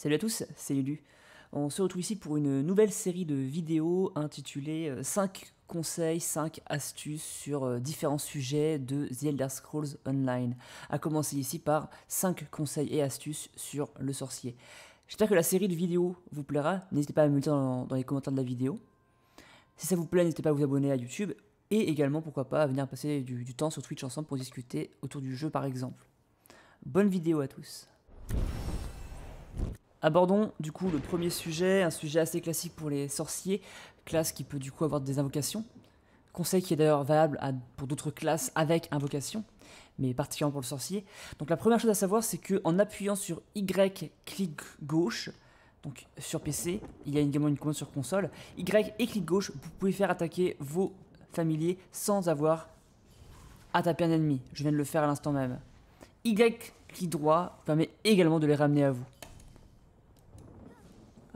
Salut à tous, c'est Lulu. On se retrouve ici pour une nouvelle série de vidéos intitulée 5 euh, conseils, 5 astuces sur euh, différents sujets de The Elder Scrolls Online. A commencer ici par 5 conseils et astuces sur le sorcier. J'espère que la série de vidéos vous plaira. N'hésitez pas à me le dire dans, les commentaires de la vidéo. Si ça vous plaît, n'hésitez pas à vous abonner à YouTube et également, pourquoi pas, à venir passer du, du temps sur Twitch ensemble pour discuter autour du jeu par exemple. Bonne vidéo à tous. Abordons du coup le premier sujet, un sujet assez classique pour les sorciers, classe qui peut du coup avoir des invocations. Conseil qui est d'ailleurs valable pour d'autres classes avec invocations, mais particulièrement pour le sorcier. Donc la première chose à savoir, c'est qu'en appuyant sur Y, clic gauche, donc sur PC, il y a également une commande sur console, Y et clic gauche, vous pouvez faire attaquer vos familiers sans avoir à taper un ennemi. Je viens de le faire à l'instant même. Y, clic droit, permet également de les ramener à vous.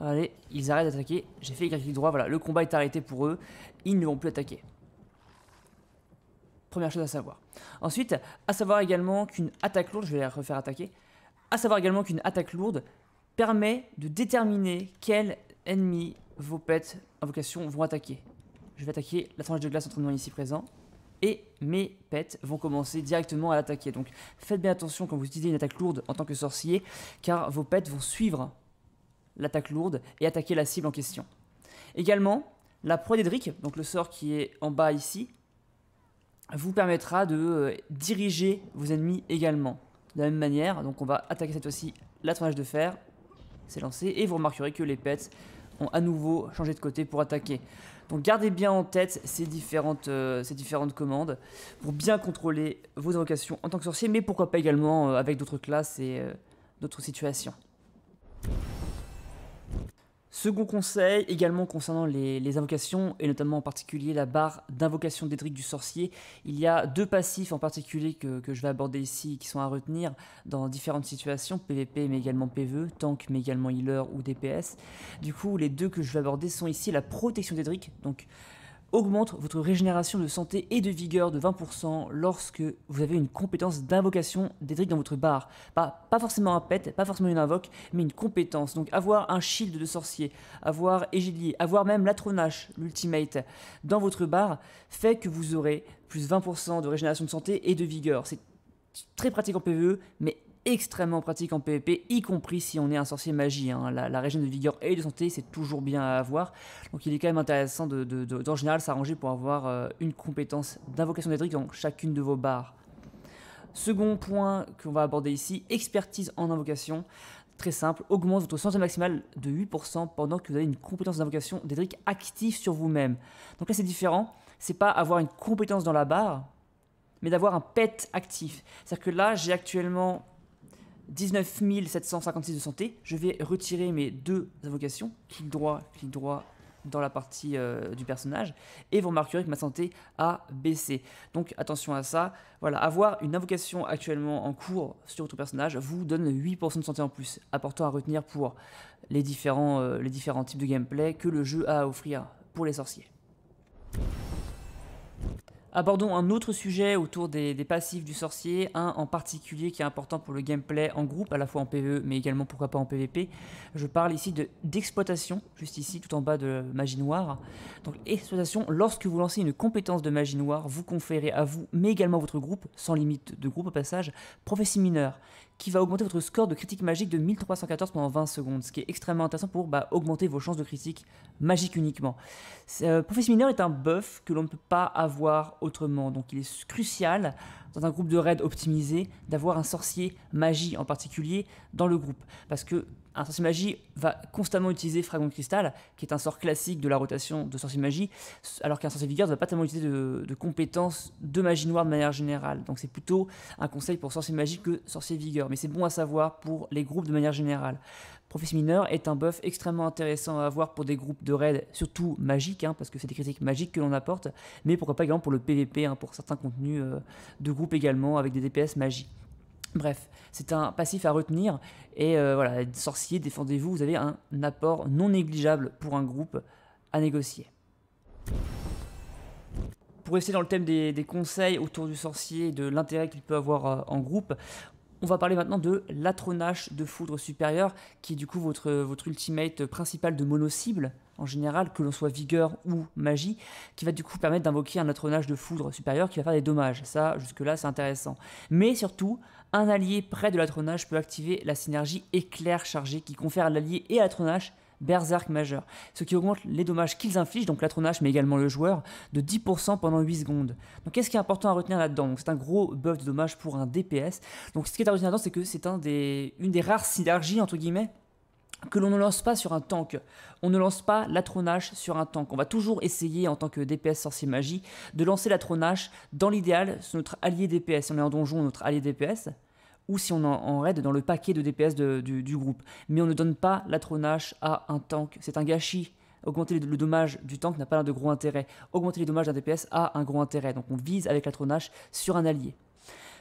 Allez, ils arrêtent d'attaquer. J'ai fait clic droit, voilà, le combat est arrêté pour eux. Ils ne vont plus attaquer. Première chose à savoir. Ensuite, à savoir également qu'une attaque lourde, je vais la refaire attaquer, à savoir également qu'une attaque lourde permet de déterminer quel ennemi vos pets invocations vont attaquer. Je vais attaquer la tranche de glace entre nous ici présent. Et mes pets vont commencer directement à l'attaquer. Donc faites bien attention quand vous utilisez une attaque lourde en tant que sorcier, car vos pets vont suivre l'attaque lourde et attaquer la cible en question. Également, la proie donc le sort qui est en bas ici, vous permettra de euh, diriger vos ennemis également. De la même manière, donc on va attaquer cette fois-ci la tournage de fer, c'est lancé, et vous remarquerez que les pets ont à nouveau changé de côté pour attaquer. Donc gardez bien en tête ces différentes, euh, ces différentes commandes pour bien contrôler vos invocations en tant que sorcier, mais pourquoi pas également euh, avec d'autres classes et d'autres situations. Second conseil, également concernant les, invocations, et notamment en particulier la barre d'invocation d'Edric du sorcier, il y a deux passifs en particulier que, que je vais aborder ici, qui sont à retenir dans différentes situations, PVP mais également PVE, tank mais également healer ou DPS. Du coup, les deux que je vais aborder sont ici la protection d'Edric, donc augmente votre régénération de santé et de vigueur de 20% lorsque vous avez une compétence d'invocation d'Edric dans votre barre. Pas, pas forcément un pet, pas forcément une invoque, mais une compétence. Donc avoir un shield de sorcier, avoir Egilie, avoir même l'atronache, l'ultimate, dans votre barre, fait que vous aurez plus 20% de régénération de santé et de vigueur. C'est très pratique en PvE, mais extrêmement pratique en PvP, y compris si on est un sorcier magie. Hein. La, région de vigueur et de santé, c'est toujours bien à avoir. Donc il est quand même intéressant d'en de, général s'arranger pour avoir euh, une compétence d'invocation d'édric dans chacune de vos barres. Second point qu'on va aborder ici, expertise en invocation. Très simple, augmente votre santé maximale de 8% pendant que vous avez une compétence d'invocation d'édric active sur vous-même. Donc là c'est différent, c'est pas avoir une compétence dans la barre, mais d'avoir un pet actif. C'est-à-dire que là j'ai actuellement 19 756 de santé. Je vais retirer mes deux invocations. Clic droit, clic droit dans la partie euh, du personnage. Et vous remarquerez que ma santé a baissé. Donc attention à ça. Voilà, avoir une invocation actuellement en cours sur votre personnage vous donne 8% de santé en plus. Important à retenir pour les différents, euh, les différents types de gameplay que le jeu a à offrir pour les sorciers. Abordons un autre sujet autour des, passifs du sorcier, un en particulier qui est important pour le gameplay en groupe, à la fois en PvE mais également pourquoi pas en PvP. Je parle ici d'exploitation, juste ici, tout en bas de magie noire. Donc exploitation, lorsque vous lancez une compétence de magie noire, vous conférez à vous, mais également à votre groupe, sans limite de groupe au passage, prophétie mineure, qui va augmenter votre score de critique magique de 1314 pendant 20 secondes, ce qui est extrêmement intéressant pour bah, augmenter vos chances de critique magique uniquement. Euh, mineure est un buff que l'on ne peut pas avoir autrement, donc il est crucial dans un groupe de raid optimisé, d'avoir un sorcier magie en particulier dans le groupe. Parce que un sorcier magie va constamment utiliser Fragment de Cristal, qui est un sort classique de la rotation de sorcier magie, alors qu'un sorcier vigueur ne va pas tellement utiliser de, de, compétences de magie noire de manière générale. Donc c'est plutôt un conseil pour sorcier magie que sorcier vigueur, mais c'est bon à savoir pour les groupes de manière générale. Professe Mineur est un buff extrêmement intéressant à avoir pour des groupes de raids, surtout magiques, hein, parce que c'est des critiques magiques que l'on apporte, mais pourquoi pas également pour le PVP, hein, pour certains contenus euh, de groupe également, avec des DPS magie. Bref, c'est un passif à retenir, et euh, voilà, sorcier, défendez-vous, vous avez un apport non négligeable pour un groupe à négocier pour rester dans le thème des conseils autour du sorcier et de l'intérêt qu'il peut avoir euh, en groupe, on va parler maintenant de l'atronage de foudre supérieure qui est du coup votre, votre ultimate principal de mono-cible, en général, que l'on soit vigueur ou magie, qui va du coup permettre d'invoquer un atronage de foudre supérieur qui va faire des dommages. Ça, jusque-là, c'est intéressant. Mais surtout, un allié près de l'atronage peut activer la synergie éclair chargée qui confère à l'allié et à l'atronage berserk majeur, ce qui augmente les dommages qu'ils infligent, donc tronache mais également le joueur, de 10% pendant 8 secondes. Donc qu'est-ce qui est important à retenir là-dedans C'est un gros buff de dommages pour un DPS. Donc ce qui est à retenir c'est que c'est une des rares synergies, entre guillemets, que l'on ne lance pas sur un tank. On ne lance pas tronache sur un tank. On va toujours essayer, en tant que DPS sorcier magie, de lancer tronache dans l'idéal sur notre allié DPS. On est en donjon, notre allié DPS, ou si on en raid dans le paquet de DPS du, groupe. Mais on ne donne pas la tronache à un tank, c'est un gâchis. Augmenter le, dommage du tank n'a pas de gros intérêt. Augmenter les dommages d'un DPS a un gros intérêt, donc on vise avec la tronache sur un allié.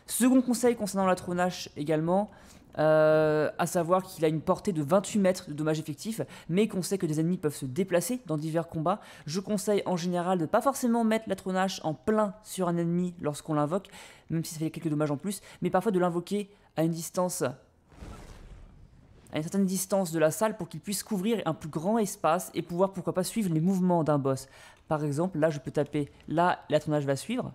Second conseil concernant la tronache également, euh, à savoir qu'il a une portée de 28 mètres de dommages effectifs, mais qu'on sait que des ennemis peuvent se déplacer dans divers combats. Je conseille en général de pas forcément mettre la tronache en plein sur un ennemi lorsqu'on l'invoque, même si ça fait quelques dommages en plus, mais parfois de l'invoquer à une distance à une certaine distance de la salle pour qu'il puisse couvrir un plus grand espace et pouvoir pourquoi pas suivre les mouvements d'un boss. Par exemple, là je peux taper, là la tronache va suivre,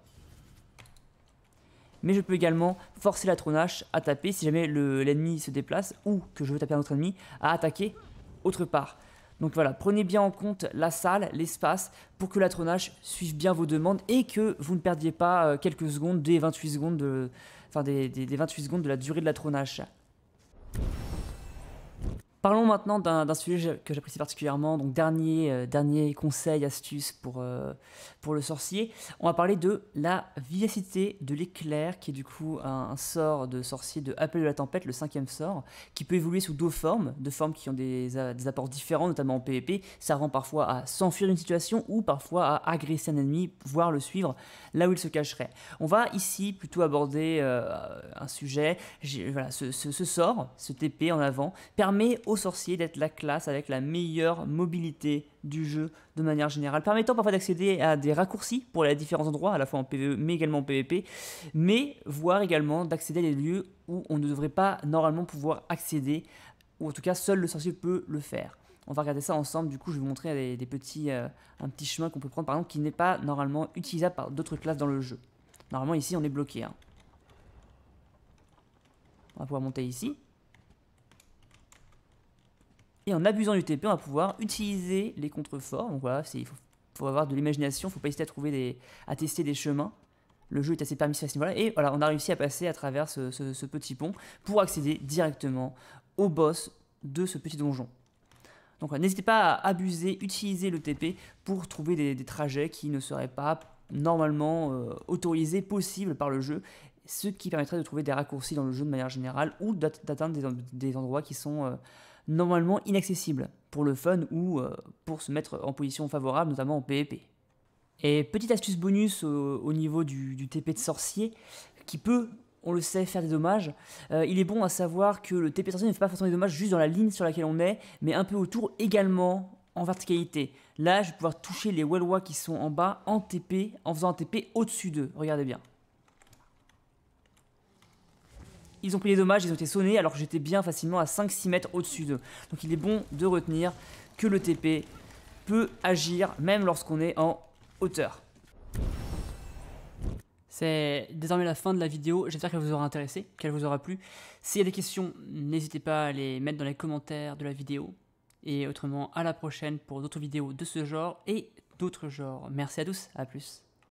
mais je peux également forcer la tronache à taper si jamais l'ennemi se déplace ou que je veux taper un autre ennemi à attaquer autre part. Donc voilà, prenez bien en compte la salle, l'espace, pour que la tronache suive bien vos demandes et que vous ne perdiez pas euh, quelques secondes des 28 secondes de, des, 28 secondes de la durée de la tronache. Parlons maintenant d'un sujet que j'apprécie particulièrement, donc dernier, euh, dernier conseil, astuce pour, euh, pour le sorcier. On va parler de la vivacité de l'éclair, qui est du coup un, sort de sorcier de Appel de la Tempête, le cinquième sort, qui peut évoluer sous deux formes, deux formes qui ont des, apports différents, notamment en PvP, servant parfois à s'enfuir d'une situation ou parfois à agresser un ennemi, voire le suivre là où il se cacherait. On va ici plutôt aborder euh, un sujet, voilà, ce, ce, ce sort, ce TP en avant, permet aux d'être la classe avec la meilleure mobilité du jeu de manière générale, permettant parfois d'accéder à des raccourcis pour les différents endroits, à la fois en PvE mais également en PvP, mais voire également d'accéder à des lieux où on ne devrait pas normalement pouvoir accéder, ou en tout cas seul le sorcier peut le faire. On va regarder ça ensemble, du coup je vais vous montrer des, petits, euh, un petit chemin qu'on peut prendre par exemple qui n'est pas normalement utilisable par d'autres classes dans le jeu. Normalement ici on est bloqué. Hein. On va pouvoir monter ici. Et en abusant du TP, on va pouvoir utiliser les contreforts. Donc voilà, il faut, avoir de l'imagination, il ne faut pas hésiter à, trouver des, à tester des chemins. Le jeu est assez permissif à ce niveau-là. Et voilà, on a réussi à passer à travers ce, petit pont pour accéder directement au boss de ce petit donjon. Donc n'hésitez pas à abuser, utiliser le TP pour trouver des, trajets qui ne seraient pas normalement euh, autorisés, possibles par le jeu, ce qui permettrait de trouver des raccourcis dans le jeu de manière générale ou d'atteindre des, endroits qui sont euh, normalement inaccessible, pour le fun ou euh, pour se mettre en position favorable, notamment en PvP. Et petite astuce bonus au, niveau du, TP de sorcier, qui peut, on le sait, faire des dommages. Euh, il est bon à savoir que le TP de sorcier ne fait pas forcément des dommages juste dans la ligne sur laquelle on est, mais un peu autour également en verticalité. Là, je vais pouvoir toucher les Welwa qui sont en bas en TP, en faisant un TP au-dessus d'eux. Regardez bien ils ont pris des dommages, ils ont été sonnés alors que j'étais bien facilement à 5-6 mètres au-dessus d'eux. Donc il est bon de retenir que le TP peut agir même lorsqu'on est en hauteur. C'est désormais la fin de la vidéo, j'espère qu'elle vous aura intéressé, qu'elle vous aura plu. S'il y a des questions, n'hésitez pas à les mettre dans les commentaires de la vidéo. Et autrement, à la prochaine pour d'autres vidéos de ce genre et d'autres genres. Merci à tous, à plus.